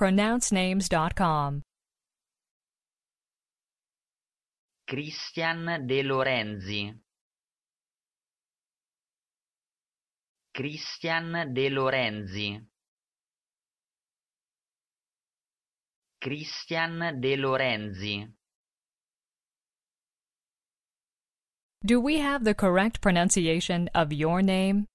pronouncenames.com. Christian De Lorenzi. Christian De Lorenzi. Christian De Lorenzi. Do we have the correct pronunciation of your name?